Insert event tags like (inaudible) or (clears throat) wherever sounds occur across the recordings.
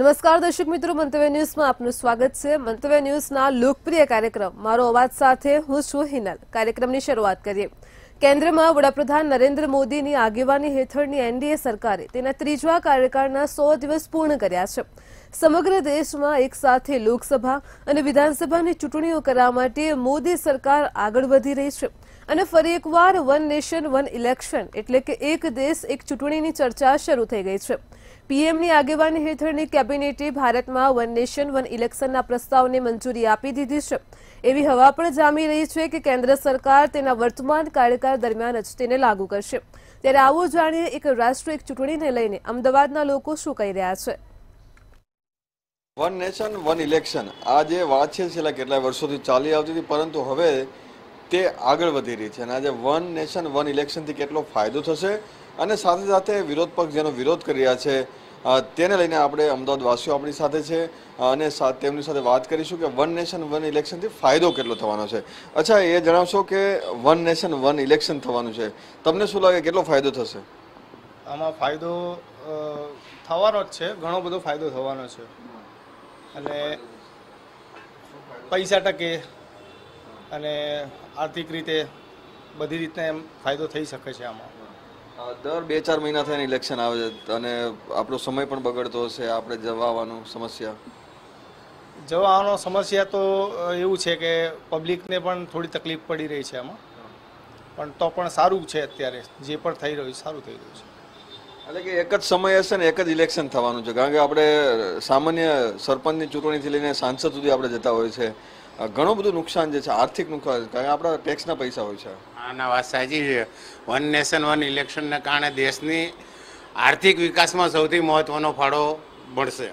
નમસ્કાર દર્શક મિત્રો મંતવ્ય ન્યૂઝમાં આપનું સ્વાગત છે મંતવ્ય ન્યૂઝના લોકપ્રિય કાર્યક્રમ મારો અવાજ સાથે હું છું કાર્યક્રમની શરૂઆત કરીએ કેન્દ્રમાં વડાપ્રધાન નરેન્દ્ર મોદીની આગેવાની હેઠળની એનડીએ સરકારે તેના ત્રીજા કાર્યકાળના સો દિવસ પૂર્ણ કર્યા છે સમગ્ર દેશમાં એક સાથે લોકસભા અને વિધાનસભાની ચૂંટણીઓ કરવા માટે મોદી સરકાર આગળ વધી રહી છે અને ફરી એકવાર વન નેશન વન ઇલેક્શન એટલે કે એક દેશ એક ચૂંટણીની ચર્ચા શરૂ થઈ ગઈ છે પીએમની આગેવાની હેઠળની કેબિનેટે ભારતમાં વન નેશન વન ઇલેક્શનના પ્રસ્તાવને મંજૂરી આપી દીધી છે એવી હવા પણ જામી રહી છે કે કેન્દ્ર સરકાર તેના વર્તમાન કાર્યકાળ દરમિયાન જ તેને લાગુ કરશે ત્યારે આવો જાણીએ એક રાષ્ટ્ર એક ચૂંટણીને લઈને અમદાવાદના લોકો શું કહી રહ્યા છે વન નેશન વન ઇલેક્શન આ જે વાત છે છેલ્લા કેટલાય વર્ષોથી ચાલી આવતી હતી પરંતુ હવે તે આગળ વધી રહી છે અને આજે વન નેશન વન ઇલેક્શનથી કેટલો ફાયદો થશે અને સાથે સાથે વિરોધ પક્ષ જેનો વિરોધ કરી રહ્યા છે તેને લઈને આપણે અમદાવાદવાસીઓ આપણી સાથે છે અને તેમની સાથે વાત કરીશું કે વન નેશન વન ઇલેક્શનથી ફાયદો કેટલો થવાનો છે અચ્છા એ જણાવશો કે વન નેશન વન ઇલેક્શન થવાનું છે તમને શું લાગે કેટલો ફાયદો થશે આમાં ફાયદો થવાનો જ છે ઘણો બધો ફાયદો થવાનો છે અને પૈસા ટકે અને આર્થિક રીતે બધી રીતના એમ ફાયદો થઈ શકે છે આમાં દર બે ચાર મહિના થઈને ઇલેક્શન આવે છે અને આપણો સમય પણ બગડતો હશે આપણે જવાનું સમસ્યા જવાનો સમસ્યા તો એવું છે કે પબ્લિકને પણ થોડી તકલીફ પડી રહી છે આમાં પણ તો પણ સારું છે અત્યારે જે પણ થઈ રહ્યું સારું થઈ રહ્યું છે એટલે કે એક જ સમય હશે ને એક જ ઇલેક્શન થવાનું છે કારણ કે આપણે સામાન્ય સરપંચની ચૂંટણીથી લઈને સાંસદ સુધી આપણે જતા હોય છે ઘણું બધું નુકસાન જે છે આર્થિક નુકસાન કારણ કે આપણા ટેક્સના પૈસા હોય છે આના વાત સાચી છે વન નેશન વન ઇલેક્શનને કારણે દેશની આર્થિક વિકાસમાં સૌથી મહત્ત્વનો ફાળો મળશે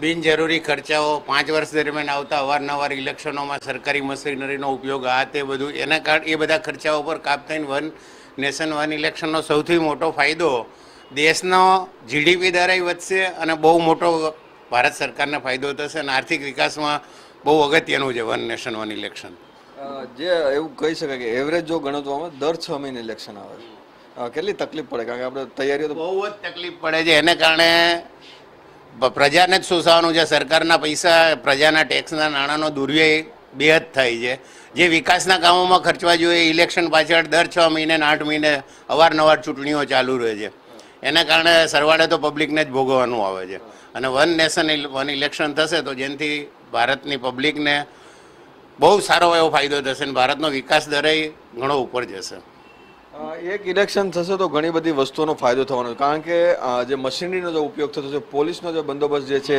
બિનજરૂરી ખર્ચાઓ પાંચ વર્ષ દરમિયાન આવતા અવારનવાર ઇલેક્શનોમાં સરકારી મશીનરીનો ઉપયોગ આ તે બધું એના કારણે એ બધા ખર્ચાઓ પર કાપ થઈને વન નેશન વન ઇલેક્શનનો સૌથી મોટો ફાયદો દેશનો જીડીપી દ્વારા વધશે અને બહુ મોટો ભારત સરકારને ફાયદો થશે અને આર્થિક વિકાસમાં બહુ અગત્યનું છે વન નેશન વન ઇલેક્શન જે એવું કહી શકાય કે એવરેજ જો ગણતવામાં દર છ મહિને ઇલેક્શન આવે છે કેટલી તકલીફ પડે કારણ કે આપણે તૈયારીઓ તો બહુ જ તકલીફ પડે છે એને કારણે પ્રજાને જ શોષાવાનું છે સરકારના પૈસા પ્રજાના ટેક્સના નાણાંનો દુર્વ્યય બેહદ થાય છે જે વિકાસના કામોમાં ખર્ચવા જોઈએ ઇલેક્શન પાછળ દર છ મહિને આઠ મહિને અવારનવાર ચૂંટણીઓ ચાલુ રહે છે એના કારણે સરવાળે તો પબ્લિકને જ ભોગવવાનું આવે છે અને વન નેશન વન ઇલેક્શન થશે તો જેનથી ભારતની પબ્લિકને બહુ સારો એવો ફાયદો થશે અને ભારતનો વિકાસ દરે ઘણો ઉપર જશે એક ઇલેક્શન થશે તો ઘણી બધી વસ્તુઓનો ફાયદો થવાનો છે કારણ કે જે મશીનરીનો જે ઉપયોગ થતો છે પોલીસનો જે બંદોબસ્ત જે છે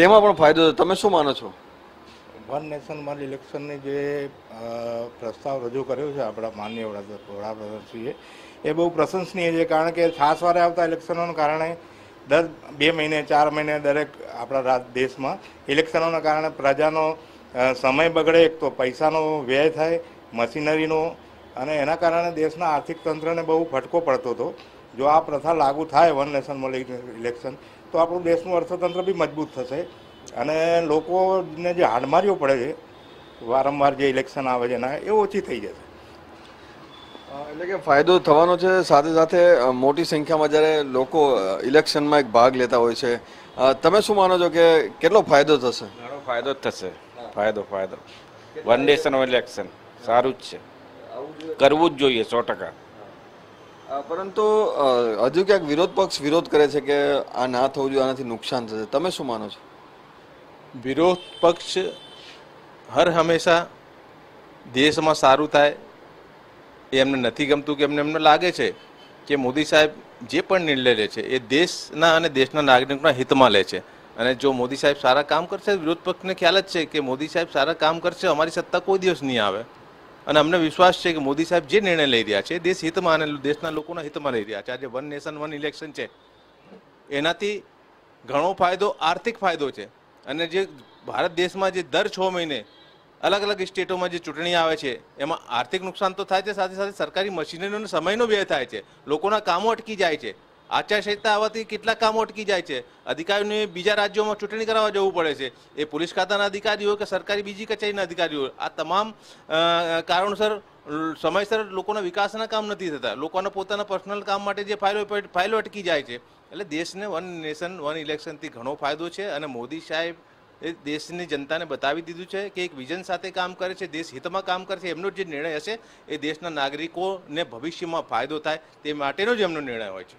તેમાં પણ ફાયદો તમે શું માનો છો વન નેશન વન ઇલેક્શનની જે પ્રસ્તાવ રજૂ કર્યો છે આપણા માન્ય વડાપ્રધાનશ્રીએ એ બહુ પ્રશંસનીય છે કારણ કે ખાસ આવતા ઇલેક્શનોને કારણે દર બે મહિને ચાર મહિને દરેક આપણા દેશમાં ઇલેક્શનોના કારણે પ્રજાનો સમય બગડે એક તો પૈસાનો વ્યય થાય મશીનરીનો અને એના કારણે દેશના આર્થિક તંત્રને બહુ ફટકો પડતો હતો જો આ પ્રથા લાગુ થાય વન નેશન વન ઇલેક્શન તો આપણું દેશનું અર્થતંત્ર બી મજબૂત થશે અને લોકોને જે હાડમારીઓ પડે છે વારંવાર જે ઇલેક્શન આવે છે એના એ ઓછી થઈ જશે એટલે કે ફાયદો થવાનો છે સાથે સાથે મોટી સંખ્યામાં જ્યારે લોકો ઇલેક્શનમાં એક ભાગ લેતા હોય છે તમે શું માનો છો કે કેટલો ફાયદો થશે ઘણો ફાયદો જ થશે ફાયદો ફાયદો વન ડેશન ઇલેક્શન સારું જ છે કરવું જ જોઈએ સો ટકા પરંતુ હજુ ક્યાંક વિરોધ પક્ષ વિરોધ કરે છે કે આ ના થવું જોઈએ આનાથી નુકસાન થશે તમે શું માનો છો વિરોધ પક્ષ હર હંમેશા દેશમાં સારું થાય એ એમને નથી ગમતું કે એમને એમને લાગે છે કે મોદી સાહેબ જે પણ નિર્ણય લે છે એ દેશના અને દેશના નાગરિકોના હિતમાં લે છે અને જો મોદી સાહેબ સારા કામ કરશે વિરોધ પક્ષને ખ્યાલ જ છે કે મોદી સાહેબ સારા કામ કરશે અમારી સત્તા કોઈ દિવસ નહીં આવે અને અમને વિશ્વાસ છે કે મોદી સાહેબ જે નિર્ણય લઈ રહ્યા છે દેશ હિતમાં અને દેશના લોકોના હિતમાં લઈ રહ્યા છે આજે વન નેશન વન ઇલેક્શન છે એનાથી ઘણો ફાયદો આર્થિક ફાયદો છે અને જે ભારત દેશમાં જે દર છ મહિને અલગ અલગ સ્ટેટોમાં જે ચૂંટણી આવે છે એમાં આર્થિક નુકસાન તો થાય છે સાથે સાથે સરકારી મશીનરીનો સમયનો વ્યય થાય છે લોકોના કામો અટકી જાય છે આચારસંહિતા આવવાથી કેટલા કામો અટકી જાય છે અધિકારીઓને બીજા રાજ્યોમાં ચૂંટણી કરાવવા જવું પડે છે એ પોલીસ ખાતાના અધિકારીઓ કે સરકારી બીજી કચેરીના અધિકારીઓ આ તમામ કારણોસર સમયસર લોકોના વિકાસના કામ નથી થતા લોકોના પોતાના પર્સનલ કામ માટે જે ફાઇલો ફાઇલો અટકી જાય છે એટલે દેશને વન નેશન વન ઇલેક્શનથી ઘણો ફાયદો છે અને મોદી સાહેબ એ દેશની જનતાને બતાવી દીધું છે કે એક વિઝન સાથે કામ કરે છે દેશ હિતમાં કામ કરે છે એમનો જે નિર્ણય હશે એ દેશના નાગરિકોને ભવિષ્યમાં ફાયદો થાય તે માટેનો જ એમનો નિર્ણય હોય છે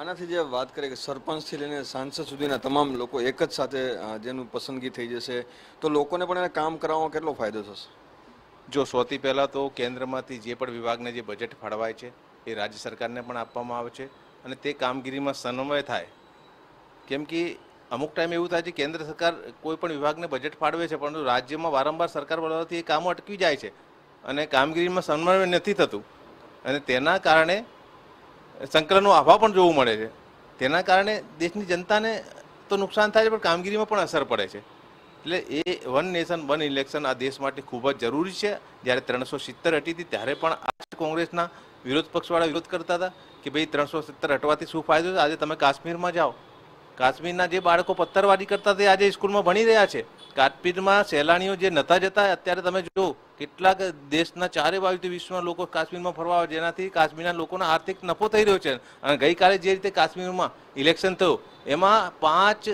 આનાથી જે વાત કરીએ કે સરપંચથી લઈને સાંસદ સુધીના તમામ લોકો એક જ સાથે જેનું પસંદગી થઈ જશે તો લોકોને પણ એને કામ કરાવવામાં કેટલો ફાયદો થશે જો સૌથી પહેલાં તો કેન્દ્રમાંથી જે પણ વિભાગને જે બજેટ ફાળવાય છે એ રાજ્ય સરકારને પણ આપવામાં આવે છે અને તે કામગીરીમાં સમન્વય થાય કેમ કે અમુક ટાઈમ એવું થાય છે કેન્દ્ર સરકાર કોઈ પણ વિભાગને બજેટ ફાળવે છે પરંતુ રાજ્યમાં વારંવાર સરકાર બદલવાથી એ કામો અટકી જાય છે અને કામગીરીમાં સન્માન નથી થતું અને તેના કારણે સંકલનનો અભાવ પણ જોવું મળે છે તેના કારણે દેશની જનતાને તો નુકસાન થાય છે પણ કામગીરીમાં પણ અસર પડે છે એટલે એ વન નેશન વન ઇલેક્શન આ દેશ માટે ખૂબ જ જરૂરી છે જ્યારે ત્રણસો સિત્તેર હટી હતી ત્યારે પણ આ કોંગ્રેસના વિરોધ પક્ષવાળા વિરોધ કરતા હતા કે ભાઈ ત્રણસો સિત્તેર હટવાથી શું ફાયદો આજે તમે કાશ્મીરમાં જાઓ કાશ્મીરના જે બાળકો પથ્થરવાડી કરતા તે આજે સ્કૂલમાં ભણી રહ્યા છે કાશ્મીરમાં સહેલાણીઓ જે નતા જતા અત્યારે તમે જો કેટલાક દેશના ચારે બાજુથી વિશ્વના લોકો કાશ્મીરમાં ફરવા આવે જેનાથી કાશ્મીરના લોકોનો આર્થિક નફો થઈ રહ્યો છે અને ગઈકાલે જે રીતે કાશ્મીરમાં ઇલેક્શન થયું એમાં પાંચ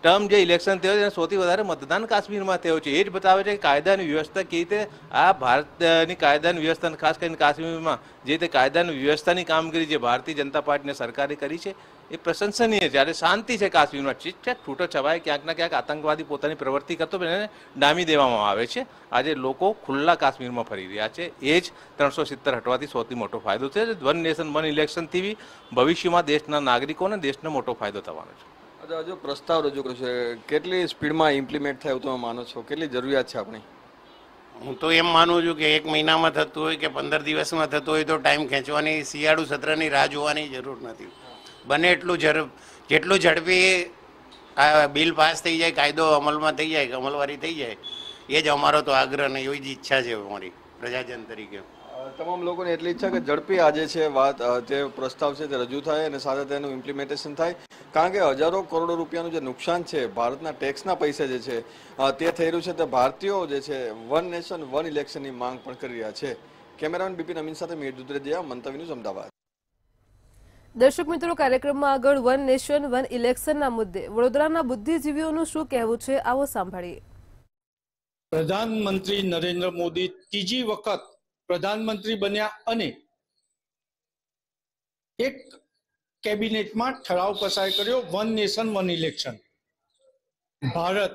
ટર્મ જે ઇલેક્શન થયો છે સૌથી વધારે મતદાન કાશ્મીરમાં થયો છે એ જ બતાવે છે કે કાયદાની વ્યવસ્થા કેવી રીતે આ ભારતની કાયદાની વ્યવસ્થા ખાસ કરીને કાશ્મીરમાં જે રીતે કાયદાની વ્યવસ્થાની કામગીરી જે ભારતીય જનતા પાર્ટીને સરકારે કરી છે એ પ્રશંસનીય જ્યારે શાંતિ છે કાશ્મીરમાં ઠીક છે છૂટો છવાય ક્યાંક ના ક્યાંક આતંકવાદી પોતાની પ્રવૃત્તિ કરતો એને ડામી દેવામાં આવે છે આજે લોકો ખુલ્લા કાશ્મીરમાં ફરી રહ્યા છે એ જ ત્રણસો સિત્તેર હટવાથી સૌથી મોટો ફાયદો છે વન નેશન વન ઇલેક્શનથી બી ભવિષ્યમાં દેશના નાગરિકોને દેશનો મોટો ફાયદો થવાનો છે હજુ પ્રસ્તાવ રજૂ કર્યો છે કેટલી સ્પીડમાં ઇમ્પ્લિમેન્ટ થાય તમે માનો છો કેટલી જરૂરિયાત છે આપણી હું તો એમ માનું છું કે એક મહિનામાં થતું હોય કે પંદર દિવસમાં થતું હોય તો ટાઈમ ખેંચવાની શિયાળુ સત્રની રાહ જોવાની જરૂર નથી બને એટલું ઝડપ જેટલું ઝડપી આ બિલ પાસ થઈ જાય કાયદો અમલમાં થઈ જાય અમલવારી થઈ જાય એ જ અમારો તો આગ્રહ ને એવી જ ઈચ્છા છે અમારી પ્રજાજન તરીકે તમામ લોકોને એટલી ઈચ્છા કે ઝડપી આજે છે વાત જે પ્રસ્તાવ છે તે રજૂ થાય અને સાથે તેનું ઇમ્પ્લિમેન્ટેશન થાય કારણ કે હજારો કરોડો રૂપિયાનું જે નુકસાન છે ભારતના ટેક્સના પૈસા જે છે તે થઈ રહ્યું છે તે ભારતીયો જે છે વન નેશન વન ઇલેક્શનની માંગ પણ કરી રહ્યા છે કેમેરામેન બિપિન અમીન સાથે મીર દુદ્રેજિયા મંતવ્ય ન્યૂઝ અમદાવાદ દર્શક મિત્રો કાર્યક્રમમાં આગળ વન નેશન વન ઇલેક્શનના મુદ્દે વડોદરાના બુદ્ધિજીવીઓનું શું કહેવું છે આવો સાંભળીએ પ્રધાનમંત્રી નરેન્દ્ર મોદી ત્રીજી વખત પ્રધાનમંત્રી બન્યા અને એક કેબિનેટમાં ઠરાવ પસાર કર્યો one nation one election Bharat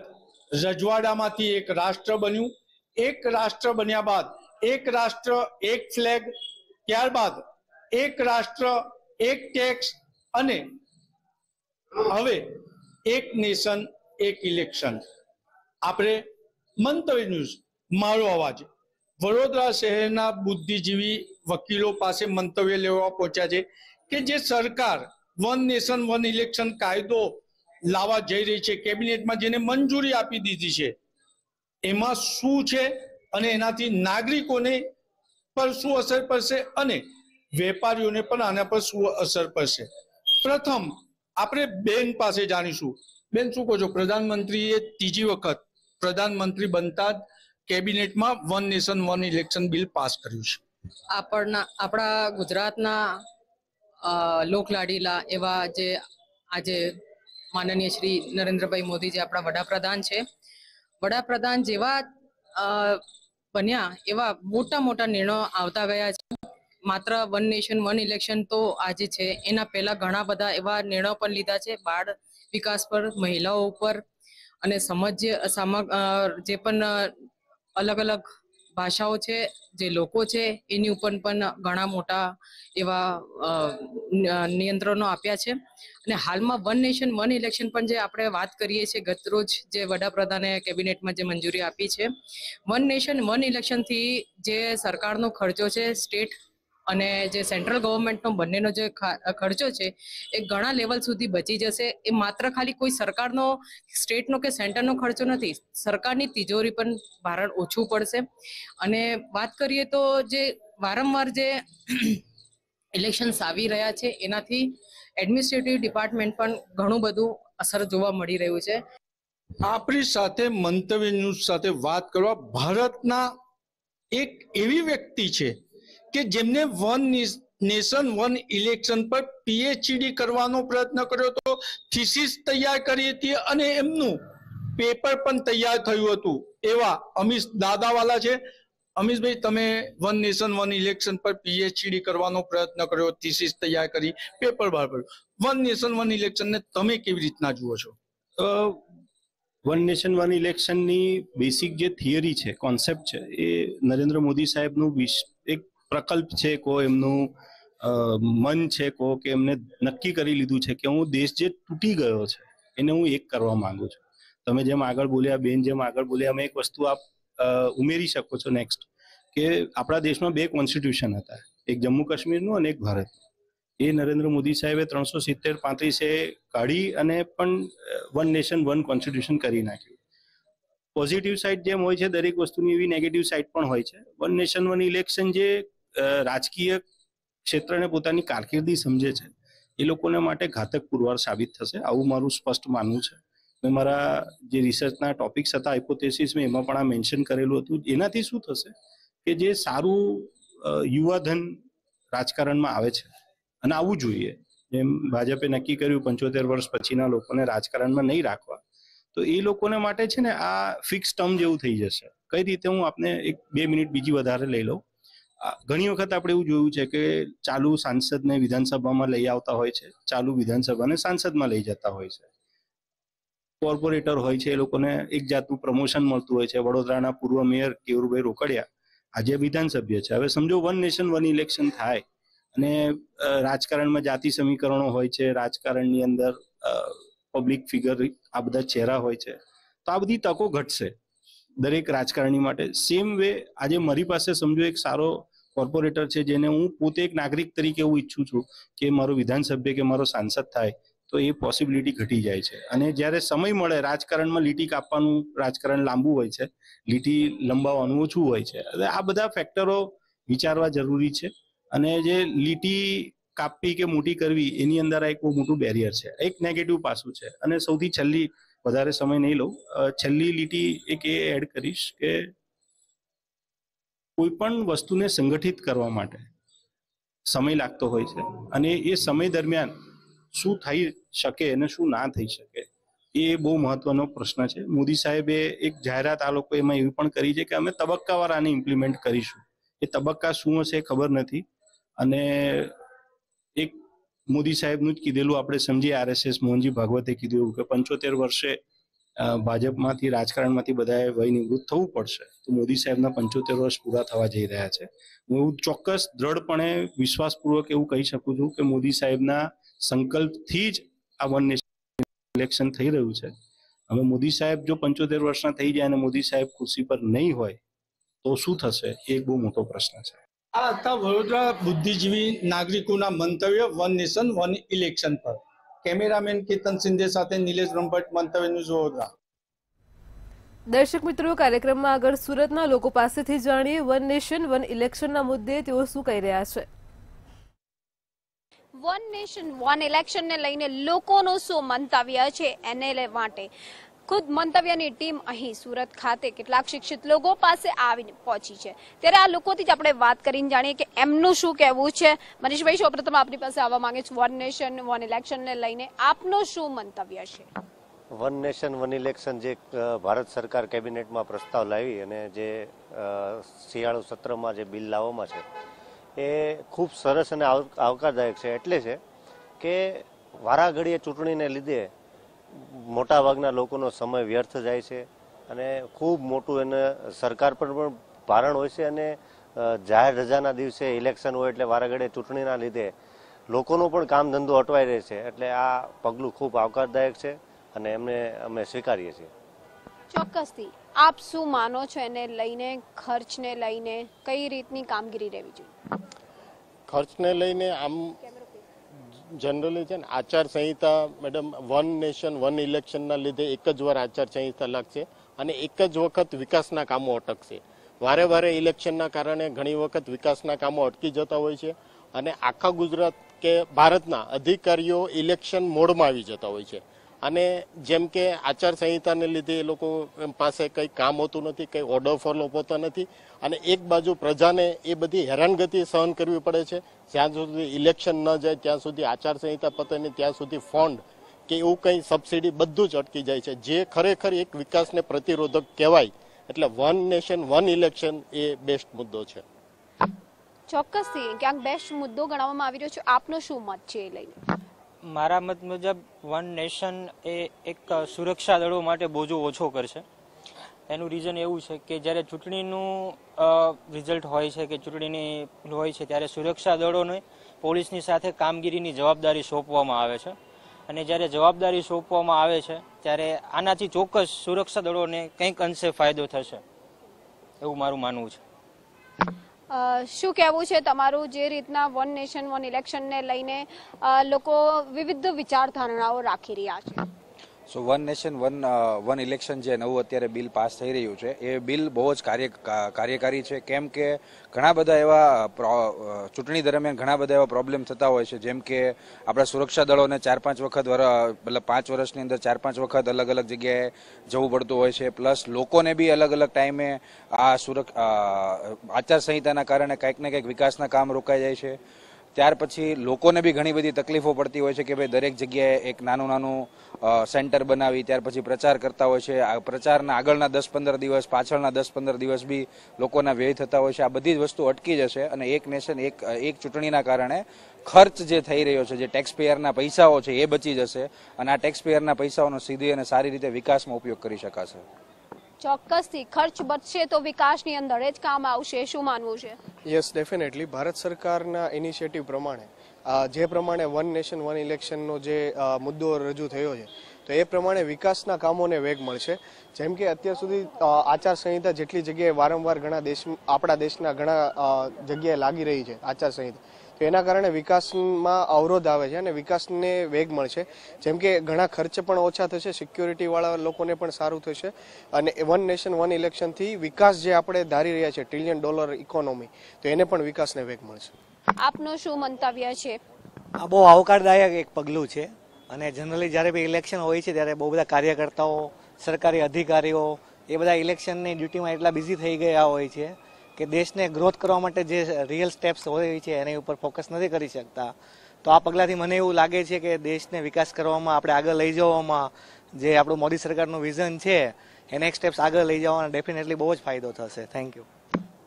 રજવાડામાંથી એક રાષ્ટ્ર બન્યું એક રાષ્ટ્ર બન્યા બાદ એક રાષ્ટ્ર એક ફ્લેગ ત્યારબાદ એક રાષ્ટ્ર એક ટેક્સ અને હવે એક નેશન એક ઇલેક્શન આપણે મંતવ્ય ન્યૂઝ મારો અવાજ વડોદરા શહેરના બુદ્ધિજીવી વકીલો પાસે મંતવ્ય લેવા પહોંચ્યા છે કે જે સરકાર વન નેશન વન ઇલેક્શન કાયદો લાવવા જઈ રહી છે કેબિનેટમાં જેને મંજૂરી આપી દીધી છે એમાં શું છે અને એનાથી નાગરિકોને પર શું અસર પડશે અને વેપારીઓને પણ આના પર શું અસર પડશે પ્રથમ આપણે બેન પાસે જાણીશું બેન શું કહો છો પ્રધાનમંત્રીએ ત્રીજી વખત પ્રધાનમંત્રી બનતા જ કેબિનેટમાં one nation one election bill pass કર્યું છે આપણના આપણા ગુજરાતના લોકલાડીલા એવા જે આજે માનનીય શ્રી નરેન્દ્રભાઈ મોદી જે આપણા વડાપ્રધાન છે વડાપ્રધાન જેવા બન્યા એવા મોટા મોટા નિર્ણયો આવતા ગયા છે માત્ર વન નેશન વન ઇલેક્શન તો આજે છે એના પહેલા ઘણા બધા એવા નિર્ણયો પણ લીધા છે બાળ વિકાસ પર મહિલાઓ ઉપર અને સમજ જે પણ અલગ અલગ ભાષાઓ છે જે લોકો છે એની ઉપર પણ ઘણા મોટા એવા નિયંત્રણો આપ્યા છે અને હાલમાં વન નેશન વન ઇલેક્શન પણ જે આપણે વાત કરીએ છીએ ગતરોજ જે વડાપ્રધાને કેબિનેટમાં જે મંજૂરી આપી છે વન નેશન વન ઇલેક્શનથી જે સરકારનો ખર્ચો છે સ્ટેટ અને જે સેન્ટ્રલ ગવર્મેન્ટનો બંનેનો જે ખર્ચો છે એ ઘણા લેવલ સુધી બચી જશે એ માત્ર ખાલી કોઈ સરકારનો સ્ટેટનો કે સેન્ટરનો ખર્ચો નથી સરકારની તિજોરી પણ ભારણ ઓછું પડશે અને વાત કરીએ તો જે વારંવાર જે ઇલેક્શન્સ (clears throat) આવી રહ્યા છે એનાથી એડમિનિસ્ટ્રેટિવ ડિપાર્ટમેન્ટ પણ ઘણું બધું અસર જોવા મળી રહ્યું છે આપણી સાથે મંતવ્ય ન્યૂઝ સાથે વાત કરવા ભારતના એક એવી વ્યક્તિ છે કે જેમને વન નેશન વન ઇલેક્શન પર પીએચડી કરવાનો પ્રયત્ન કર્યો હતો થીસીસ તૈયાર કરી હતી અને એમનું પેપર પણ તૈયાર થયું હતું એવા અમીશ દાદાવાલા છે અમીશભાઈ તમે વન નેશન વન ઇલેક્શન પર પીએચડી કરવાનો પ્રયત્ન કર્યો થીસીસ તૈયાર કરી પેપર બહાર પડ્યું વન નેશન વન ઇલેક્શનને તમે કેવી રીતના જુઓ છો વન નેશન વન ઇલેક્શનની બેસિક જે થિયરી છે કોન્સેપ્ટ છે એ નરેન્દ્ર મોદી સાહેબનું વીસ પ્રકલ્પ છે કો એમનું મન છે કો કે એમને નક્કી કરી લીધું છે કે હું દેશ જે તૂટી ગયો છે એને હું એક કરવા માંગુ છું તમે જેમ આગળ બોલ્યા બેન જેમ આગળ બોલ્યા અમે એક વસ્તુ આપ ઉમેરી શકો છો નેક્સ્ટ કે આપણા દેશમાં બે કોન્સ્ટિટ્યુશન હતા એક જમ્મુ કાશ્મીરનું અને એક ભારત એ નરેન્દ્ર મોદી સાહેબે ત્રણસો સિત્તેર પાંત્રીસે કાઢી અને પણ વન નેશન વન કોન્સ્ટિટ્યુશન કરી નાખ્યું પોઝિટિવ સાઇડ જેમ હોય છે દરેક વસ્તુની એવી નેગેટિવ સાઇડ પણ હોય છે વન નેશન વન ઇલેક્શન જે રાજકીય ક્ષેત્રને પોતાની કારકિર્દી સમજે છે એ લોકોને માટે ઘાતક પુરવાર સાબિત થશે આવું મારું સ્પષ્ટ માનવું છે મેં મારા જે રિસર્ચના ટોપિક્સ હતા હાઇપોથેસિસ મેં એમાં પણ આ મેન્શન કરેલું હતું એનાથી શું થશે કે જે સારું યુવાધન રાજકારણમાં આવે છે અને આવવું જોઈએ જેમ ભાજપે નક્કી કર્યું પંચોતેર વર્ષ પછીના લોકોને રાજકારણમાં નહીં રાખવા તો એ લોકોને માટે છે ને આ ફિક્સ ટર્મ જેવું થઈ જશે કઈ રીતે હું આપને એક બે મિનિટ બીજી વધારે લઈ લઉં ઘણી વખત આપણે એવું જોયું છે કે ચાલુ સાંસદને વિધાનસભામાં લઈ આવતા હોય છે ચાલુ વિધાનસભાને સાંસદમાં લઈ જતા હોય છે કોર્પોરેટર હોય છે એ લોકોને એક જાતનું પ્રમોશન મળતું હોય છે વડોદરાના પૂર્વ મેયર કેયુરભાઈ રોકડિયા આજે વિધાનસભ્ય છે હવે સમજો વન નેશન વન ઇલેક્શન થાય અને રાજકારણમાં જાતિ સમીકરણો હોય છે રાજકારણની અંદર પબ્લિક ફિગર આ બધા ચહેરા હોય છે તો આ બધી તકો ઘટશે દરેક રાજકારણી માટે સેમ વે આજે મારી પાસે સમજો એક સારો કોર્પોરેટર છે જેને હું પોતે એક નાગરિક તરીકે એવું ઈચ્છું છું કે મારો વિધાનસભ્ય કે મારો સાંસદ થાય તો એ પોસિબિલિટી ઘટી જાય છે અને જ્યારે સમય મળે રાજકારણમાં લીટી કાપવાનું રાજકારણ લાંબુ હોય છે લીટી લંબાવવાનું ઓછું હોય છે આ બધા ફેક્ટરો વિચારવા જરૂરી છે અને જે લીટી કાપવી કે મોટી કરવી એની અંદર આ એક બહુ મોટું બેરિયર છે એક નેગેટિવ પાસું છે અને સૌથી છેલ્લી વધારે સમય નહીં લઉં છેલ્લી લીટી એક એ એડ કરીશ કે કોઈ પણ વસ્તુને સંગઠિત કરવા માટે સમય લાગતો હોય છે અને એ સમય દરમિયાન શું થઈ શકે અને શું ના થઈ શકે એ બહુ મહત્વનો પ્રશ્ન છે મોદી સાહેબે એક જાહેરાત આ લોકો એમાં એવી પણ કરી છે કે અમે તબક્કાવાર આને ઇમ્પ્લિમેન્ટ કરીશું એ તબક્કા શું હશે ખબર નથી અને એક મોદી સાહેબનું જ કીધેલું આપણે સમજીએ આરએસએસ મોહનજી ભાગવતે કીધું કે પંચોતેર વર્ષે ભાજપમાંથી રાજકારણમાંથી બધાએ વય નિવૃત્ત થવું પડશે તો મોદી સાહેબના પંચોતેર વર્ષ પૂરા થવા જઈ રહ્યા છે હું ચોક્કસ દ્રઢપણે વિશ્વાસપૂર્વક એવું કહી શકું છું કે મોદી સાહેબના સંકલ્પથી જ આ વન નેશન ઇલેક્શન થઈ રહ્યું છે હવે મોદી સાહેબ જો પંચોતેર વર્ષના થઈ જાય અને મોદી સાહેબ ખુરશી પર નહીં હોય તો શું થશે એ બહુ મોટો પ્રશ્ન છે આ હતા વડોદરા બુદ્ધિજીવી નાગરિકોના મંતવ્ય વન નેશન વન ઇલેક્શન પર કેમેરામેન કેતન સિંધે સાથે નિલેશ રંભટ મંતવ્ય ન્યૂઝ વડોદરા દર્શક મિત્રો કાર્યક્રમમાં આગળ સુરતના લોકો પાસેથી જાણીએ વન નેશન વન ઇલેક્શનના મુદ્દે તેઓ શું કહી રહ્યા છે વન નેશન વન ઇલેક્શન ને લઈને લોકોનો શું મંતવ્ય છે એને માટે ખુદ મંતવ્યની ટીમ અહીં સુરત ખાતે કેટલાક શિક્ષિત લોકો પાસે આવીને પહોંચી છે ત્યારે આ લોકોથી જ આપણે વાત કરીને જાણીએ કે એમનું શું કહેવું છે મનીષભાઈ સૌપ્રથમ આપની પાસે આવવા માંગે છે વન નેશન વન ઇલેક્શનને લઈને આપનું શું મંતવ્ય છે વન નેશન વન ઇલેક્શન જે ભારત સરકાર કેબિનેટમાં પ્રસ્તાવ લાવી અને જે શિયાળુ સત્રમાં જે બિલ લાવવામાં છે એ ખૂબ સરસ અને આવકારદાયક છે એટલે છે કે વારાઘડીએ ચૂંટણીને લીધે મોટાભાગના લોકોનો સમય વ્યર્થ જાય છે અને ખૂબ મોટું એને સરકાર પર પણ ભારણ હોય છે અને જાહેર રજાના દિવસે ઇલેક્શન હોય એટલે વારાઘડે ચૂંટણીના લીધે લોકોનો પણ કામ ધંધો અટવાઈ રહે છે એટલે આ પગલું ખૂબ આવકારદાયક છે અને એમને અમે સ્વીકારીએ છીએ ચોક્કસથી આપ શું માનો છો એને લઈને ખર્ચને લઈને કઈ રીતની કામગીરી રહેવી જોઈએ ખર્ચને લઈને આમ જનરલી છે ને આચારસંહિતા મેડમ વન નેશન વન ઇલેક્શનના લીધે એક જ વાર આચારસંહિતા લાગશે અને એક જ વખત વિકાસના કામો અટકશે વારે વારે ઇલેક્શનના કારણે ઘણી વખત વિકાસના કામો અટકી જતા હોય છે અને આખા ગુજરાત કે ભારતના અધિકારીઓ ઇલેક્શન મોડમાં આવી જતા હોય છે અને જેમ કે આચારસંહિતાને લીધે એ લોકો પાસે કંઈ કામ હોતું નથી કંઈ ઓર્ડર ફોલો હોતો નથી અને એક બાજુ પ્રજાને એ બધી હેરાનગતિ સહન કરવી પડે છે જ્યાં સુધી ઇલેક્શન ન જાય ત્યાં સુધી આચારસંહિતા પતે ને ત્યાં સુધી ફંડ કે એવું કંઈ સબસિડી બધું જ અટકી જાય છે જે ખરેખર એક વિકાસને પ્રતિરોધક કહેવાય એટલે વન નેશન વન ઇલેક્શન એ બેસ્ટ મુદ્દો છે ચોક્કસથી ક્યાંક બેસ્ટ મુદ્દો ગણાવવામાં આવી રહ્યો છે આપનો શું મત છે એ લઈને મારા મત મુજબ વન નેશન એ એક સુરક્ષા દળો માટે બોજો ઓછો કરશે એનું રીઝન એવું છે કે જ્યારે ચૂંટણીનું રિઝલ્ટ હોય છે કે ચૂંટણીની હોય છે ત્યારે સુરક્ષા દળોને પોલીસની સાથે કામગીરીની જવાબદારી સોંપવામાં આવે છે અને જ્યારે જવાબદારી સોંપવામાં આવે છે ત્યારે આનાથી ચોક્કસ સુરક્ષા દળોને કંઈક અંશે ફાયદો થશે એવું મારું માનવું છે શું કહેવું છે તમારું જે રીતના વન નેશન વન ઇલેક્શનને લઈને લોકો વિવિધ વિચારધારણાઓ રાખી રહ્યા છે so one nation one one election જે નવું અત્યારે બિલ પાસ થઈ રહ્યું છે એ બિલ બહુ જ કાર્ય કાર્યકારી છે કેમ કે ઘણા બધા એવા ચૂંટણી દરમિયાન ઘણા બધા એવા પ્રોબ્લેમ થતા હોય છે જેમ કે આપણા સુરક્ષા દળોને ચાર પાંચ વખત મતલબ પાંચ વર્ષની અંદર ચાર પાંચ વખત અલગ અલગ જગ્યાએ જવું પડતું હોય છે પ્લસ લોકોને બી અલગ અલગ ટાઈમે આ સુરક્ષ આચારસંહિતાના કારણે કંઈક ને કંઈક વિકાસના કામ રોકાઈ જાય છે ત્યાર પછી લોકોને બી ઘણી બધી તકલીફો પડતી હોય છે કે ભાઈ દરેક જગ્યાએ એક નાનું નાનું સેન્ટર બનાવી ત્યાર પછી પ્રચાર કરતા હોય છે આ પ્રચારના આગળના દસ પંદર દિવસ પાછળના દસ પંદર દિવસ બી લોકોના વ્યય થતા હોય છે આ બધી જ વસ્તુ અટકી જશે અને એક નેશન એક એક ચૂંટણીના કારણે ખર્ચ જે થઈ રહ્યો છે જે ટેક્સ પૈસાઓ છે એ બચી જશે અને આ ટેક્સ પૈસાઓનો સીધી અને સારી રીતે વિકાસમાં ઉપયોગ કરી શકાશે ચોક્કસથી ખર્ચ બચશે તો વિકાસની અંદર જ કામ આવશે શું માનવું છે યસ ડેફિનેટલી ભારત સરકારના ઇનિશિયેટિવ પ્રમાણે જે પ્રમાણે વન નેશન વન ઇલેક્શનનો જે મુદ્દો રજૂ થયો છે તો એ પ્રમાણે વિકાસના કામોને વેગ મળશે જેમ કે અત્યાર સુધી આચારસંહિતા જેટલી જગ્યાએ વારંવાર ઘણા દેશ આપણા દેશના ઘણા જગ્યાએ લાગી રહી છે આચારસંહિતા તો એના કારણે વિકાસમાં અવરોધ આવે છે અને વિકાસને વેગ મળશે જેમ કે ઘણા ખર્ચ પણ ઓછા થશે સિક્યોરિટીવાળા લોકોને પણ સારું થશે અને વન નેશન વન ઇલેક્શનથી વિકાસ જે આપણે ધારી રહ્યા છે ટ્રિલિયન ડોલર ઇકોનોમી તો એને પણ વિકાસને વેગ મળશે આપનો શું મંતવ્ય છે આ બહુ આવકારદાયક એક પગલું છે અને જનરલી જ્યારે બી ઇલેક્શન હોય છે ત્યારે બહુ બધા કાર્યકર્તાઓ સરકારી અધિકારીઓ એ બધા ઇલેક્શનની ડ્યુટીમાં એટલા બિઝી થઈ ગયા હોય છે કે દેશને ગ્રોથ કરવા માટે જે રિયલ સ્ટેપ્સ હોય છે એની ઉપર ફોકસ નથી કરી શકતા તો આ પગલાંથી મને એવું લાગે છે કે દેશને વિકાસ કરવામાં આપણે આગળ લઈ જવામાં જે આપણું મોદી સરકારનું વિઝન છે એને એક સ્ટેપ્સ આગળ લઈ જવાનો ડેફિનેટલી બહુ જ ફાયદો થશે થેન્ક યુ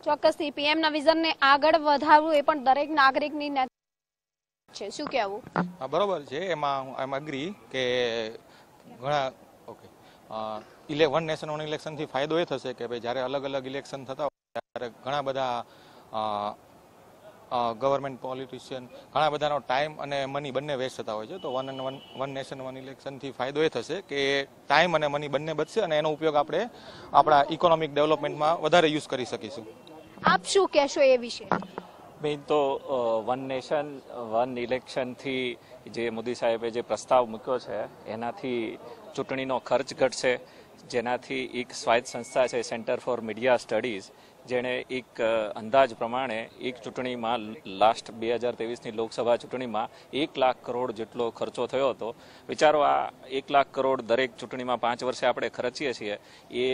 ચોક્કસથી પીએમના વિઝનને આગળ વધારવું એ પણ દરેક નાગરિકની છે શું કહેવું બરોબર છે એમાં આઈ એમ અગ્રી કે ઘણા ઓકે ઇલે વન નેશન વન ઇલેક્શનથી ફાયદો એ થશે કે ભાઈ જ્યારે અલગ અલગ ઇલેક્શન થતા ત્યારે ઘણા બધા ગવર્મેન્ટ પોલિટિશિયન ઘણા બધાનો ટાઈમ અને મની બંને વેસ્ટ થતા હોય છે તો one and one one nation one ઇલેક્શનથી ફાયદો એ થશે કે ટાઈમ અને મની બંને બચશે અને એનો ઉપયોગ આપણે આપણા ઇકોનોમિક ડેવલપમેન્ટમાં વધારે યુઝ કરી શકીશું આપ શું કહેશો એ વિશે બેન તો વન નેશન વન ઇલેક્શનથી જે મોદી સાહેબે જે પ્રસ્તાવ મૂક્યો છે એનાથી ચૂંટણીનો ખર્ચ ઘટશે જેનાથી એક સ્વાયત્ત સંસ્થા છે સેન્ટર ફોર મીડિયા સ્ટડીઝ જેણે એક અંદાજ પ્રમાણે એક ચૂંટણીમાં લાસ્ટ બે હજાર ત્રેવીસની લોકસભા ચૂંટણીમાં એક લાખ કરોડ જેટલો ખર્ચો થયો હતો વિચારો આ એક લાખ કરોડ દરેક ચૂંટણીમાં પાંચ વર્ષે આપણે ખર્ચીએ છીએ એ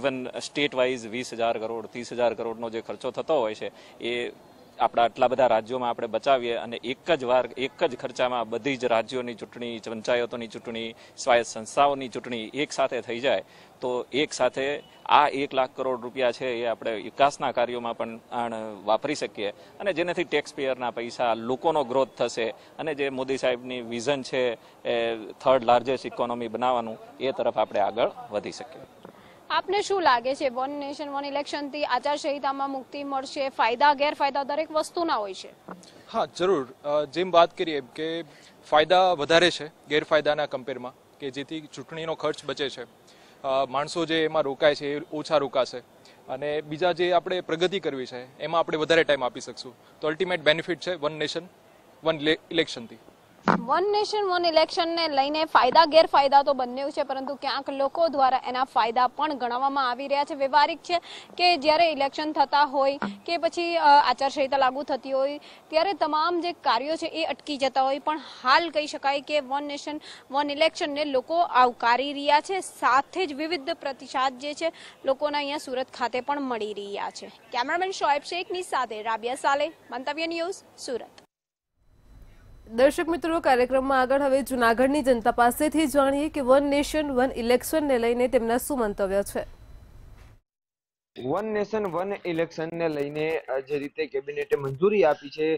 ઇવન સ્ટેટ વાઇઝ વીસ હજાર કરોડ ત્રીસ હજાર કરોડનો જે ખર્ચો થતો હોય છે એ આપણા આટલા બધા રાજ્યોમાં આપણે બચાવીએ અને એક જ વાર એક જ ખર્ચામાં બધી જ રાજ્યોની ચૂંટણી પંચાયતોની ચૂંટણી સ્વાયત્ત સંસ્થાઓની ચૂંટણી એક સાથે થઈ જાય તો એક સાથે આ એક લાખ કરોડ રૂપિયા છે એ આપણે વિકાસના કાર્યોમાં પણ વાપરી શકીએ અને જેનાથી ટેક્સ પૈસા લોકોનો ગ્રોથ થશે અને જે મોદી સાહેબની વિઝન છે એ થર્ડ લાર્જેસ્ટ ઇકોનોમી બનાવવાનું એ તરફ આપણે આગળ વધી શકીએ આપને શું લાગે છે વન નેશન વન ઇલેક્શનથી આચારસંહિતામાં મુક્તિ મળશે ફાયદા ગેરફાયદા દરેક વસ્તુના હોય છે હા જરૂર જેમ વાત કરીએ કે ફાયદા વધારે છે ગેરફાયદાના કમ્પેરમાં કે જેથી ચૂંટણીનો ખર્ચ બચે છે માણસો જે એમાં રોકાય છે એ ઓછા રોકાશે અને બીજા જે આપણે પ્રગતિ કરવી છે એમાં આપણે વધારે ટાઈમ આપી શકશું તો અલ્ટિમેટ બેનિફિટ છે વન નેશન વન ઇલેક્શનથી વન નેશન વન ઇલેક્શનને લઈને ફાયદા ગેરફાયદા તો બંને છે પરંતુ ક્યાંક લોકો દ્વારા એના ફાયદા પણ ગણવામાં આવી રહ્યા છે વ્યવહારિક છે કે જ્યારે ઇલેક્શન થતા હોય કે પછી આચારસંહિતા લાગુ થતી હોય ત્યારે તમામ જે કાર્યો છે એ અટકી જતા હોય પણ હાલ કહી શકાય કે વન નેશન વન ઇલેક્શનને લોકો આવકારી રહ્યા છે સાથે જ વિવિધ પ્રતિસાદ જે છે લોકોના અહીંયા સુરત ખાતે પણ મળી રહ્યા છે કેમેરામેન શોએબ શેખની સાથે રાબિયા સાલે મંતવ્ય ન્યૂઝ સુરત દર્શક મિત્રો કાર્યક્રમમાં આગળ હવે જૂનાગઢની જનતા પાસેથી જાણીએ કે વન નેશન વન ઇલેક્શનને લઈને તેમના શું મંતવ્ય છે વન નેશન વન ઇલેક્શનને લઈને જે રીતે કેબિનેટે મંજૂરી આપી છે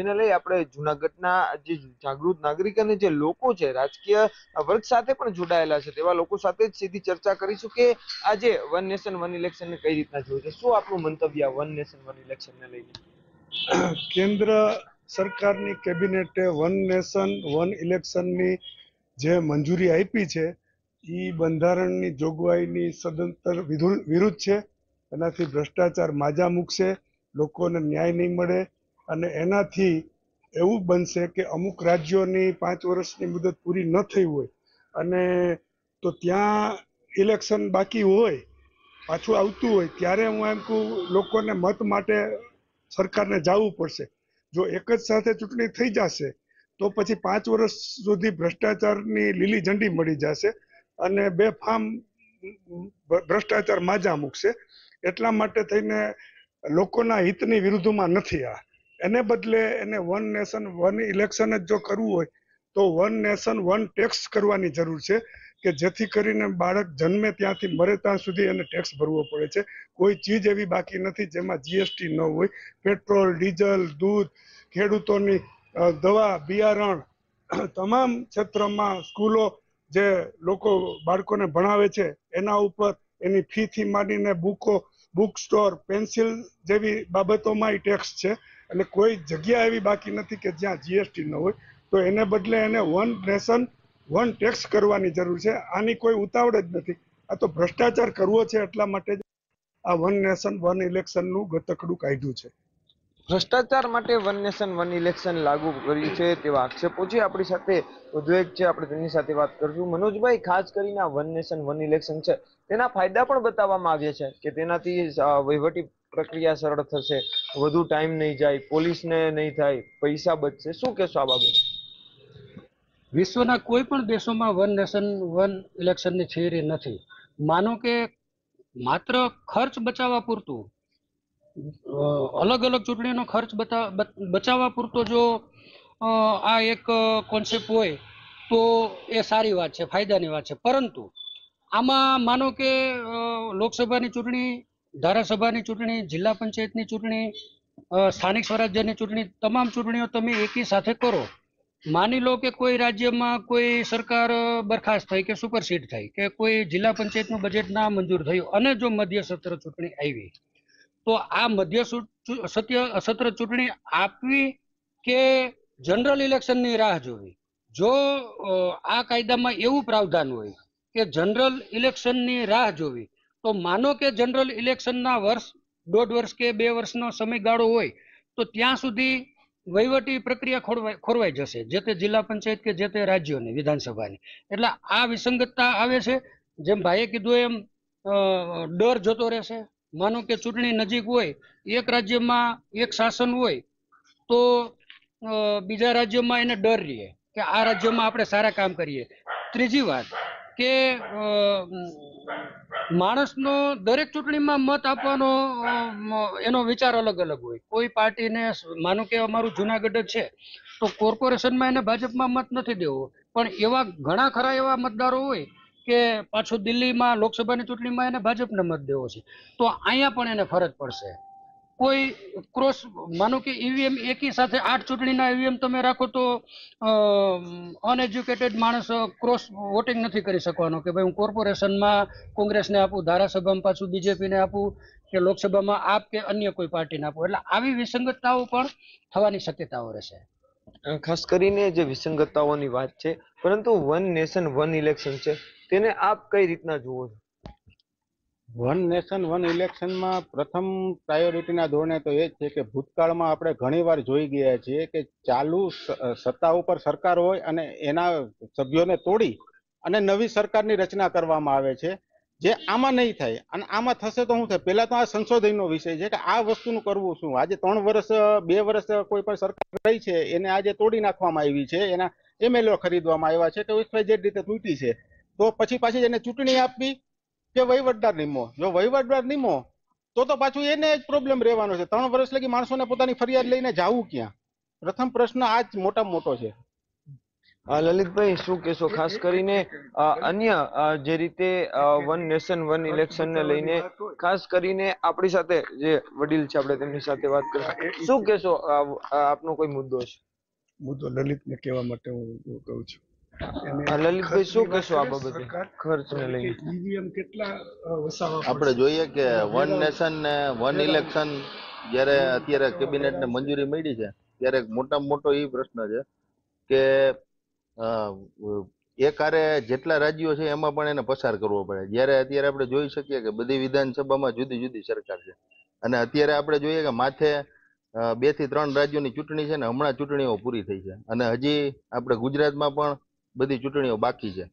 જેને લઈ આપણે જૂનાગઢના જે જાગૃત નાગરિક અને જે લોકો છે રાજકીય વર્ગ સાથે પણ જોડાયેલા છે તેવા લોકો સાથે સીધી ચર્ચા કરીશું કે આજે વન નેશન વન ઇલેક્શનને કઈ રીતના જોયું છે શું આપણું મંતવ્ય વન નેશન વન ઇલેક્શનને લઈને કેન્દ્ર સરકારની કેબિનેટે વન નેશન વન ઇલેક્શનની જે મંજૂરી આપી છે એ બંધારણની જોગવાઈની સદંતર વિરુદ્ધ છે એનાથી ભ્રષ્ટાચાર માજા મૂકશે લોકોને ન્યાય નહીં મળે અને એનાથી એવું બનશે કે અમુક રાજ્યોની પાંચ વર્ષની મુદત પૂરી ન થઈ હોય અને તો ત્યાં ઇલેક્શન બાકી હોય પાછું આવતું હોય ત્યારે હું એમ કહું લોકોને મત માટે સરકારને જવું પડશે જો એક જ સાથે ચૂંટણી થઈ જશે તો પછી પાંચ વર્ષ સુધી ભ્રષ્ટાચારની લીલી ઝંડી મળી જશે અને બે ફામ ભ્રષ્ટાચાર માજા મૂકશે એટલા માટે થઈને લોકોના હિતની વિરુદ્ધમાં નથી આ એને બદલે એને વન નેશન વન ઇલેક્શન જ જો કરવું હોય તો વન નેશન વન ટેક્સ કરવાની જરૂર છે કે જેથી કરીને બાળક જન્મે ત્યાંથી મરે ત્યાં સુધી એને ટેક્સ ભરવો પડે છે કોઈ ચીજ એવી બાકી નથી જેમાં જીએસટી ન હોય પેટ્રોલ ડીઝલ દૂધ ખેડૂતોની દવા બિયારણ (clears throat) તમામ ક્ષેત્રમાં સ્કૂલો જે લોકો બાળકોને ભણાવે છે એના ઉપર એની ફીથી માંડીને બુકો બુક સ્ટોર પેન્સિલ જેવી બાબતોમાં ટેક્સ છે એટલે કોઈ જગ્યા એવી બાકી નથી કે જ્યાં જીએસટી ન હોય તો એને બદલે એને વન નેશન વન ટેક્સ કરવાની જરૂર છે આની કોઈ ઉતાવળ જ નથી આ તો ભ્રષ્ટાચાર કરવો છે એટલા માટે જ આ વન નેશન વન ઇલેક્શનનું ગતકડું કાઢ્યું છે ભ્રષ્ટાચાર માટે વન નેશન વન ઇલેક્શન લાગુ કર્યું છે તેવા આક્ષેપો છે આપણી સાથે ઉદ્વેગ છે આપણે તેની સાથે વાત કરશું મનોજભાઈ ખાસ કરીને આ વન નેશન વન ઇલેક્શન છે તેના ફાયદા પણ બતાવવામાં આવ્યા છે કે તેનાથી વહીવટી પ્રક્રિયા સરળ થશે વધુ ટાઈમ નહીં જાય પોલીસને નહીં થાય પૈસા બચશે શું કહેશો આ બાબતે વિશ્વના કોઈ પણ દેશોમાં વન નેશન વન ઇલેક્શનની થિયરી નથી માનો કે માત્ર ખર્ચ બચાવવા પૂરતું અલગ અલગ ચૂંટણીનો ખર્ચ બચાવવા પૂરતો જો આ એક કોન્સેપ્ટ હોય તો એ સારી વાત છે ફાયદાની વાત છે પરંતુ આમાં માનો કે લોકસભાની ચૂંટણી ધારાસભાની ચૂંટણી જિલ્લા પંચાયતની ચૂંટણી સ્થાનિક સ્વરાજ્યની ચૂંટણી તમામ ચૂંટણીઓ તમે એકી સાથે કરો માની લો કે કોઈ રાજ્યમાં કોઈ સરકાર બરખાસ્ત થઈ કે સુપરસીડ થઈ કે કોઈ જિલ્લા પંચાયતનું બજેટ ના મંજૂર થયું અને જો મધ્ય સત્ર ચૂંટણી આવી તો આ મધ્ય સત્ય સત્ર ચૂંટણી આપવી કે જનરલ ઇલેક્શનની રાહ જોવી જો આ કાયદામાં એવું પ્રાવધાન હોય કે જનરલ ઇલેક્શનની રાહ જોવી તો માનો કે જનરલ ઇલેક્શનના વર્ષ દોઢ વર્ષ કે બે વર્ષનો સમયગાળો હોય તો ત્યાં સુધી વહીવટી પ્રક્રિયા ખોરવાઈ ખોરવાઈ જશે જે તે જિલ્લા પંચાયત કે જે તે રાજ્યોની વિધાનસભાની એટલે આ વિસંગતતા આવે છે જેમ ભાઈએ કીધું એમ ડર જતો રહેશે માનો કે ચૂંટણી નજીક હોય એક રાજ્યમાં એક શાસન હોય તો બીજા રાજ્યોમાં એને ડર રહે કે આ રાજ્યમાં આપણે સારા કામ કરીએ ત્રીજી વાત કે માણસનો દરેક ચૂંટણીમાં મત આપવાનો એનો વિચાર અલગ અલગ હોય કોઈ પાર્ટીને માનો કે અમારું જુનાગઢ છે તો કોર્પોરેશનમાં એને ભાજપમાં મત નથી દેવો પણ એવા ઘણા ખરા એવા મતદારો હોય કે પાછું દિલ્હીમાં લોકસભાની ચૂંટણીમાં એને ભાજપને મત દેવો છે તો અહીંયા પણ એને ફરજ પડશે કોઈ ક્રોસ માનો કે ઈવીએમ એકી સાથે આઠ ચૂંટણીના ઈવીએમ તમે રાખો તો અનએજ્યુકેટેડ માણસ ક્રોસ વોટિંગ નથી કરી શકવાનો કે ભાઈ હું કોર્પોરેશનમાં કોંગ્રેસને આપું ધારાસભામાં પાછું બીજેપીને આપું કે લોકસભામાં આપ કે અન્ય કોઈ પાર્ટીને આપું એટલે આવી વિસંગતતાઓ પણ થવાની શક્યતાઓ રહેશે ખાસ કરીને જે વિસંગતતાઓની વાત છે પરંતુ વન નેશન વન ઇલેક્શન છે તેને આપ કઈ રીતના જુઓ છો વન નેશન વન ઇલેક્શનમાં પ્રથમ પ્રાયોરિટીના ધોરણે તો એ જ છે કે ભૂતકાળમાં આપણે ઘણીવાર જોઈ ગયા છીએ કે ચાલુ સત્તા ઉપર સરકાર હોય અને એના સભ્યોને તોડી અને નવી સરકારની રચના કરવામાં આવે છે જે આમાં નહીં થાય અને આમાં થશે તો શું થાય પહેલાં તો આ સંશોધનનો વિષય છે કે આ વસ્તુનું કરવું શું આજે ત્રણ વર્ષ બે વર્ષ કોઈ પણ સરકાર રહી છે એને આજે તોડી નાખવામાં આવી છે એના એમએલઓ ખરીદવામાં આવ્યા છે કે જે રીતે તૂટી છે તો પછી પાછી એને ચૂંટણી આપવી કે વહીવટદાર નિમો જો વહીવટદાર નિમો તો તો પાછું એને જ પ્રોબ્લેમ રહેવાનો છે ત્રણ વર્ષ લગી માણસોને પોતાની ફરિયાદ લઈને જવું ક્યાં પ્રથમ પ્રશ્ન આ જ મોટા મોટો છે લલિતભાઈ શું કેશો ખાસ કરીને અન્ય જે રીતે વન નેશન વન ઇલેક્શન ને લઈને ખાસ કરીને આપણી સાથે જે વડીલ છે આપણે તેમની સાથે વાત કરીએ શું કેશો આપનો કોઈ મુદ્દો છે મુદ્દો લલિતને કહેવા માટે હું કહું છું આપણે જોઈએ કે વન નેશન ને વન ઇલેક્શન જ્યારે અત્યારે કેબિનેટ ને મંજૂરી મળી છે ત્યારે મોટા મોટો એ પ્રશ્ન છે કે એક હારે જેટલા રાજ્યો છે એમાં પણ એને પસાર કરવો પડે જ્યારે અત્યારે આપણે જોઈ શકીએ કે બધી વિધાનસભામાં જુદી જુદી સરકાર છે અને અત્યારે આપણે જોઈએ કે માથે બે થી ત્રણ રાજ્યોની ચૂંટણી છે ને હમણાં ચૂંટણીઓ પૂરી થઈ છે અને હજી આપણે ગુજરાતમાં પણ બધી ચૂંટણીઓ બાકી છે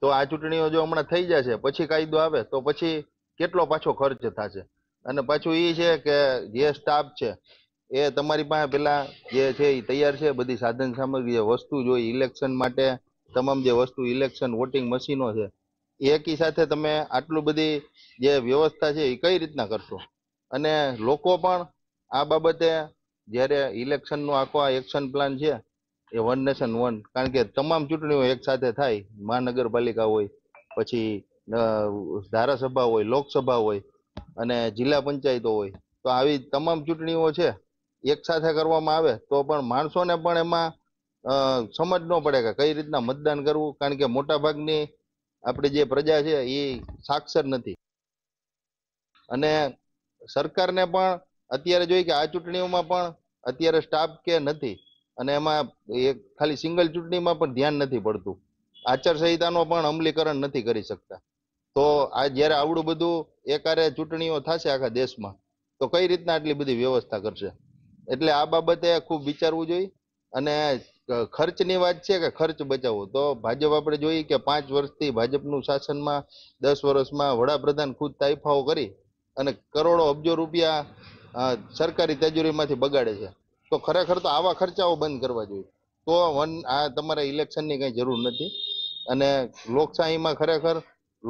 તો આ ચૂંટણીઓ જો હમણાં થઈ જશે પછી કાયદો આવે તો પછી કેટલો પાછો ખર્ચ થશે અને પાછું એ છે કે જે સ્ટાફ છે એ તમારી પાસે પેલા જે છે એ તૈયાર છે બધી સાધન સામગ્રી વસ્તુ જોઈ ઇલેક્શન માટે તમામ જે વસ્તુ ઇલેક્શન વોટિંગ મશીનો છે એકી સાથે તમે આટલું બધી જે વ્યવસ્થા છે એ કઈ રીતના કરશો અને લોકો પણ આ બાબતે જ્યારે ઇલેક્શનનો આખો આ એક્શન પ્લાન છે એ વન નેશન વન કારણ કે તમામ ચૂંટણીઓ એક સાથે થાય મહાનગરપાલિકા હોય પછી ધારાસભા હોય લોકસભા હોય અને જિલ્લા પંચાયતો હોય તો આવી તમામ ચૂંટણીઓ છે એક સાથે કરવામાં આવે તો પણ માણસોને પણ એમાં સમજ ન પડે કે કઈ રીતના મતદાન કરવું કારણ કે મોટા ભાગની આપણી જે પ્રજા છે એ સાક્ષર નથી અને સરકારને પણ અત્યારે જોઈએ કે આ ચૂંટણીઓમાં પણ અત્યારે સ્ટાફ કે નથી અને એમાં એક ખાલી સિંગલ ચૂંટણીમાં પણ ધ્યાન નથી પડતું આચારસંહિતાનો પણ અમલીકરણ નથી કરી શકતા તો આ જ્યારે આવડું બધું એકારે ચૂંટણીઓ થશે આખા દેશમાં તો કઈ રીતના આટલી બધી વ્યવસ્થા કરશે એટલે આ બાબતે ખૂબ વિચારવું જોઈએ અને ખર્ચની વાત છે કે ખર્ચ બચાવવો તો ભાજપ આપણે જોઈએ કે પાંચ વર્ષથી ભાજપનું શાસનમાં દસ વર્ષમાં વડાપ્રધાન ખુદ તાઇફાઓ કરી અને કરોડો અબજો રૂપિયા સરકારી તેજુરીમાંથી બગાડે છે તો ખરેખર તો આવા ખર્ચાઓ બંધ કરવા જોઈએ તો વન આ તમારે ઇલેક્શનની કંઈ જરૂર નથી અને લોકશાહીમાં ખરેખર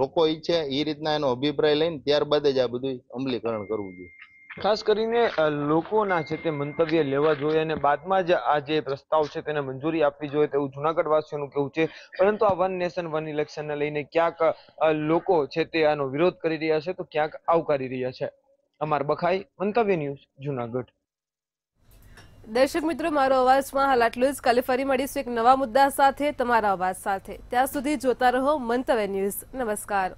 લોકો ઈચ્છે એ રીતના એનો અભિપ્રાય લઈને ત્યારબાદ જ આ બધું અમલીકરણ કરવું જોઈએ ખાસ કરીને લોકોના છે તે મંતવ્ય લેવા જોઈએ અને બાદમાં જ આ જે પ્રસ્તાવ છે તેને મંજૂરી આપવી જોઈએ તેવું જુનાગઢ વાસીઓનું કેવું છે પરંતુ આ વન નેશન વન ઇલેક્શનને લઈને ક્યાંક લોકો છે તે આનો વિરોધ કરી રહ્યા છે તો ક્યાંક આવકારી રહ્યા છે અમાર બખાઈ મંતવ્ય ન્યૂઝ જુનાગઢ દર્શક મિત્રો મારો અવાજમાં હાલ આટલું જ કાલે ફરી મળીશું એક નવા મુદ્દા સાથે તમારા અવાજ સાથે ત્યાં સુધી જોતા રહો મંતવ્ય ન્યૂઝ નમસ્કાર